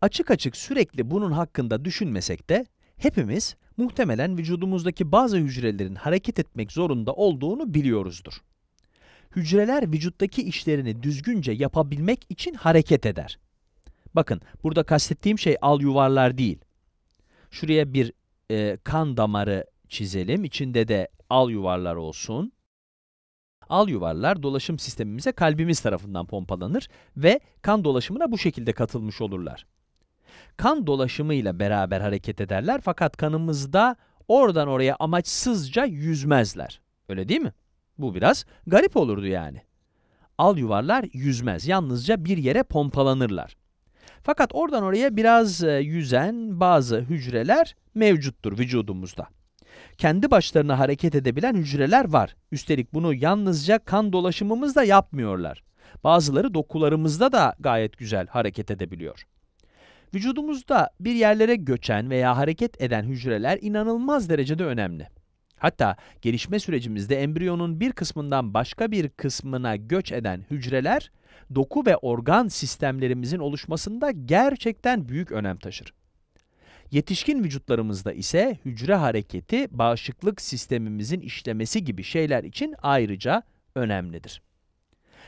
Açık açık sürekli bunun hakkında düşünmesek de hepimiz muhtemelen vücudumuzdaki bazı hücrelerin hareket etmek zorunda olduğunu biliyoruzdur. Hücreler vücuttaki işlerini düzgünce yapabilmek için hareket eder. Bakın burada kastettiğim şey al yuvarlar değil. Şuraya bir e, kan damarı çizelim. içinde de al yuvarlar olsun. Al yuvarlar dolaşım sistemimize kalbimiz tarafından pompalanır ve kan dolaşımına bu şekilde katılmış olurlar. Kan dolaşımıyla beraber hareket ederler fakat kanımızda oradan oraya amaçsızca yüzmezler. Öyle değil mi? Bu biraz garip olurdu yani. Al yuvarlar yüzmez, yalnızca bir yere pompalanırlar. Fakat oradan oraya biraz e, yüzen bazı hücreler mevcuttur vücudumuzda. Kendi başlarına hareket edebilen hücreler var. Üstelik bunu yalnızca kan dolaşımımızda yapmıyorlar. Bazıları dokularımızda da gayet güzel hareket edebiliyor. Vücudumuzda bir yerlere göçen veya hareket eden hücreler inanılmaz derecede önemli. Hatta gelişme sürecimizde embriyonun bir kısmından başka bir kısmına göç eden hücreler, doku ve organ sistemlerimizin oluşmasında gerçekten büyük önem taşır. Yetişkin vücutlarımızda ise hücre hareketi bağışıklık sistemimizin işlemesi gibi şeyler için ayrıca önemlidir.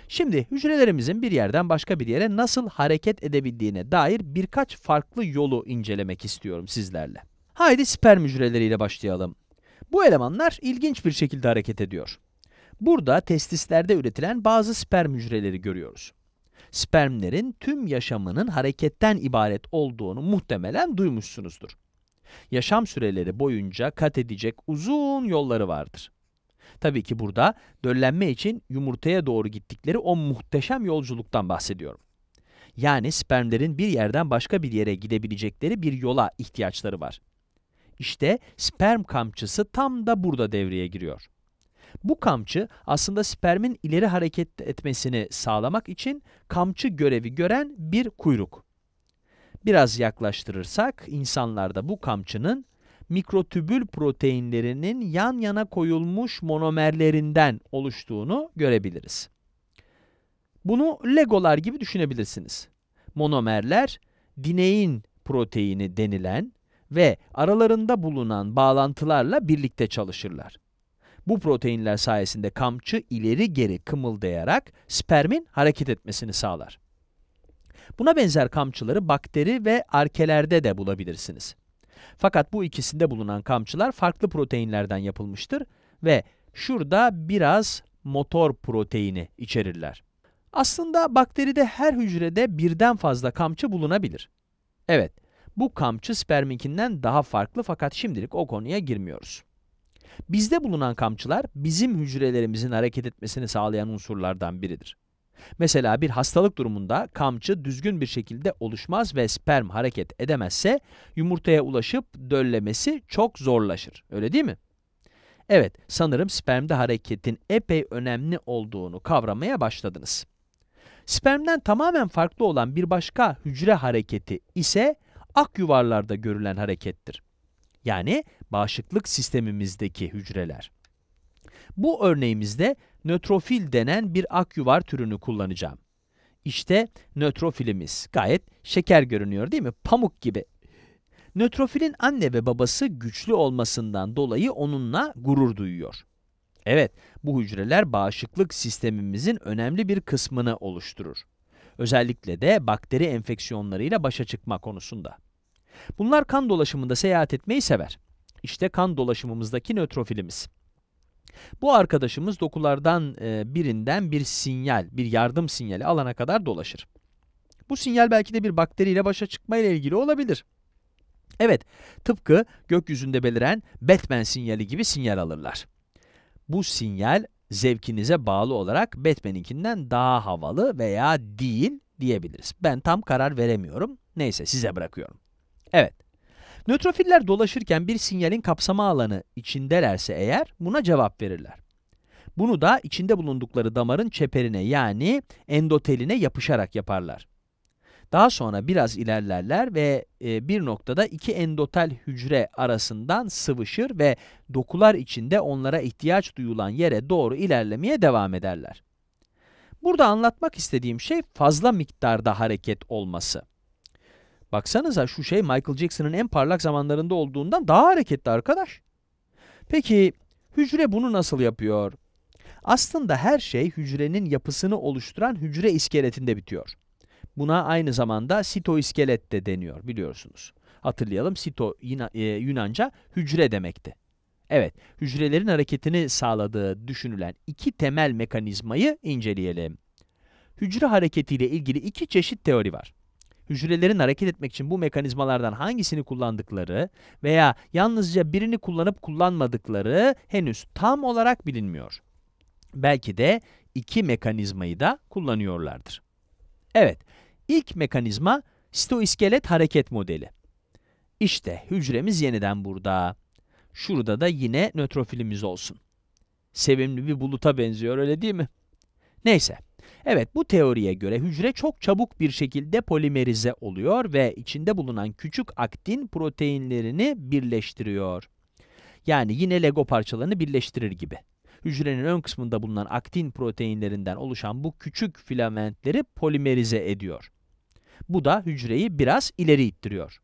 Şimdi hücrelerimizin bir yerden başka bir yere nasıl hareket edebildiğine dair birkaç farklı yolu incelemek istiyorum sizlerle. Haydi sperm hücreleriyle başlayalım. Bu elemanlar ilginç bir şekilde hareket ediyor. Burada testislerde üretilen bazı sperm hücreleri görüyoruz. Spermlerin tüm yaşamının hareketten ibaret olduğunu muhtemelen duymuşsunuzdur. Yaşam süreleri boyunca kat edecek uzun yolları vardır. Tabii ki burada döllenme için yumurtaya doğru gittikleri o muhteşem yolculuktan bahsediyorum. Yani spermlerin bir yerden başka bir yere gidebilecekleri bir yola ihtiyaçları var. İşte sperm kamçısı tam da burada devreye giriyor. Bu kamçı aslında spermin ileri hareket etmesini sağlamak için kamçı görevi gören bir kuyruk. Biraz yaklaştırırsak insanlarda bu kamçının mikrotübül proteinlerinin yan yana koyulmuş monomerlerinden oluştuğunu görebiliriz. Bunu legolar gibi düşünebilirsiniz. Monomerler, dinein proteini denilen ve aralarında bulunan bağlantılarla birlikte çalışırlar. Bu proteinler sayesinde kamçı ileri geri kımıldayarak spermin hareket etmesini sağlar. Buna benzer kamçıları bakteri ve arkelerde de bulabilirsiniz. Fakat bu ikisinde bulunan kamçılar farklı proteinlerden yapılmıştır ve şurada biraz motor proteini içerirler. Aslında bakteride her hücrede birden fazla kamçı bulunabilir. Evet, bu kamçı sperminkinden daha farklı fakat şimdilik o konuya girmiyoruz. Bizde bulunan kamçılar bizim hücrelerimizin hareket etmesini sağlayan unsurlardan biridir. Mesela bir hastalık durumunda kamçı düzgün bir şekilde oluşmaz ve sperm hareket edemezse yumurtaya ulaşıp döllemesi çok zorlaşır. Öyle değil mi? Evet, sanırım spermde hareketin epey önemli olduğunu kavramaya başladınız. Spermden tamamen farklı olan bir başka hücre hareketi ise ak yuvarlarda görülen harekettir. Yani bağışıklık sistemimizdeki hücreler. Bu örneğimizde nötrofil denen bir akyuvar türünü kullanacağım. İşte nötrofilimiz. Gayet şeker görünüyor değil mi? Pamuk gibi. Nötrofilin anne ve babası güçlü olmasından dolayı onunla gurur duyuyor. Evet, bu hücreler bağışıklık sistemimizin önemli bir kısmını oluşturur. Özellikle de bakteri enfeksiyonlarıyla başa çıkma konusunda. Bunlar kan dolaşımında seyahat etmeyi sever. İşte kan dolaşımımızdaki nötrofilimiz. Bu arkadaşımız dokulardan e, birinden bir sinyal, bir yardım sinyali alana kadar dolaşır. Bu sinyal belki de bir bakteriyle başa çıkma ile ilgili olabilir. Evet, tıpkı gökyüzünde beliren Batman sinyali gibi sinyal alırlar. Bu sinyal zevkinize bağlı olarak Batman'inkinden daha havalı veya değil diyebiliriz. Ben tam karar veremiyorum. Neyse size bırakıyorum. Evet, Nötrofiller dolaşırken bir sinyalin kapsama alanı içindelerse eğer buna cevap verirler. Bunu da içinde bulundukları damarın çeperine yani endoteline yapışarak yaparlar. Daha sonra biraz ilerlerler ve e, bir noktada iki endotel hücre arasından sıvışır ve dokular içinde onlara ihtiyaç duyulan yere doğru ilerlemeye devam ederler. Burada anlatmak istediğim şey fazla miktarda hareket olması. Baksanıza şu şey Michael Jackson'ın en parlak zamanlarında olduğundan daha hareketli arkadaş. Peki hücre bunu nasıl yapıyor? Aslında her şey hücrenin yapısını oluşturan hücre iskeletinde bitiyor. Buna aynı zamanda sitoiskelet de deniyor biliyorsunuz. Hatırlayalım sito e, Yunanca hücre demekti. Evet, hücrelerin hareketini sağladığı düşünülen iki temel mekanizmayı inceleyelim. Hücre hareketiyle ilgili iki çeşit teori var hücrelerin hareket etmek için bu mekanizmalardan hangisini kullandıkları veya yalnızca birini kullanıp kullanmadıkları henüz tam olarak bilinmiyor. Belki de iki mekanizmayı da kullanıyorlardır. Evet, ilk mekanizma stoiskelet hareket modeli. İşte hücremiz yeniden burada. Şurada da yine nötrofilimiz olsun. Sevimli bir buluta benziyor öyle değil mi? Neyse, Evet bu teoriye göre hücre çok çabuk bir şekilde polimerize oluyor ve içinde bulunan küçük aktin proteinlerini birleştiriyor. Yani yine Lego parçalarını birleştirir gibi. Hücrenin ön kısmında bulunan aktin proteinlerinden oluşan bu küçük filamentleri polimerize ediyor. Bu da hücreyi biraz ileri ittiriyor.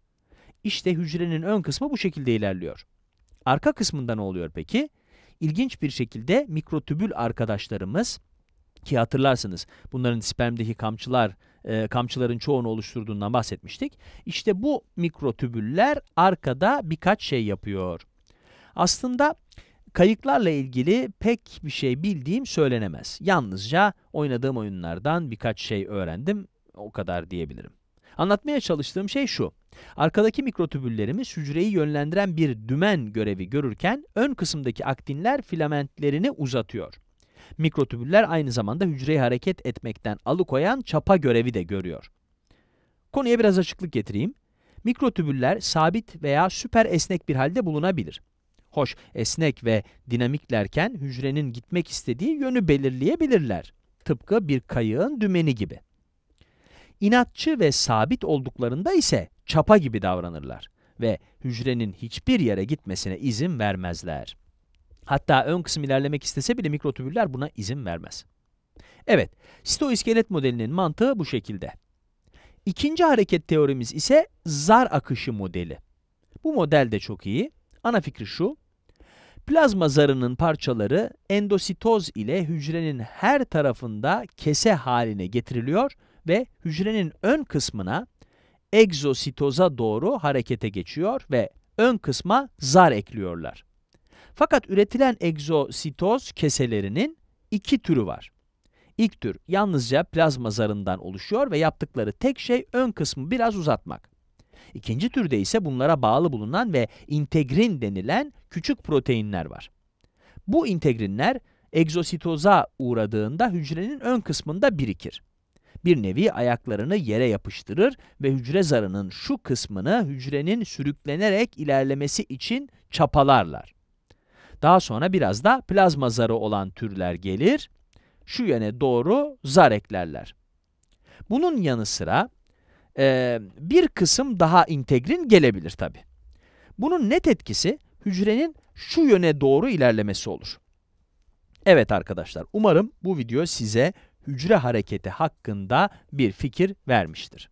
İşte hücrenin ön kısmı bu şekilde ilerliyor. Arka kısmında ne oluyor peki? İlginç bir şekilde mikrotübül arkadaşlarımız ki hatırlarsınız bunların spermdeki kamçılar e, kamçıların çoğunu oluşturduğundan bahsetmiştik. İşte bu mikrotübüller arkada birkaç şey yapıyor. Aslında kayıklarla ilgili pek bir şey bildiğim söylenemez. Yalnızca oynadığım oyunlardan birkaç şey öğrendim. O kadar diyebilirim. Anlatmaya çalıştığım şey şu. Arkadaki mikrotübüllerimiz hücreyi yönlendiren bir dümen görevi görürken ön kısımdaki aktinler filamentlerini uzatıyor. Mikrotübüller aynı zamanda hücreyi hareket etmekten alıkoyan çapa görevi de görüyor. Konuya biraz açıklık getireyim. Mikrotübüller sabit veya süper esnek bir halde bulunabilir. Hoş, esnek ve dinamiklerken hücrenin gitmek istediği yönü belirleyebilirler. Tıpkı bir kayığın dümeni gibi. İnatçı ve sabit olduklarında ise çapa gibi davranırlar ve hücrenin hiçbir yere gitmesine izin vermezler. Hatta ön kısım ilerlemek istese bile mikrotübüller buna izin vermez. Evet, sitoiskelet modelinin mantığı bu şekilde. İkinci hareket teorimiz ise zar akışı modeli. Bu model de çok iyi. Ana fikri şu, plazma zarının parçaları endositoz ile hücrenin her tarafında kese haline getiriliyor ve hücrenin ön kısmına egzositoza doğru harekete geçiyor ve ön kısma zar ekliyorlar. Fakat üretilen egzositoz keselerinin iki türü var. İlk tür yalnızca plazma zarından oluşuyor ve yaptıkları tek şey ön kısmı biraz uzatmak. İkinci türde ise bunlara bağlı bulunan ve integrin denilen küçük proteinler var. Bu integrinler egzositoza uğradığında hücrenin ön kısmında birikir. Bir nevi ayaklarını yere yapıştırır ve hücre zarının şu kısmını hücrenin sürüklenerek ilerlemesi için çapalarlar. Daha sonra biraz da plazma zarı olan türler gelir, şu yöne doğru zar eklerler. Bunun yanı sıra e, bir kısım daha integrin gelebilir tabi. Bunun net etkisi hücrenin şu yöne doğru ilerlemesi olur. Evet arkadaşlar umarım bu video size hücre hareketi hakkında bir fikir vermiştir.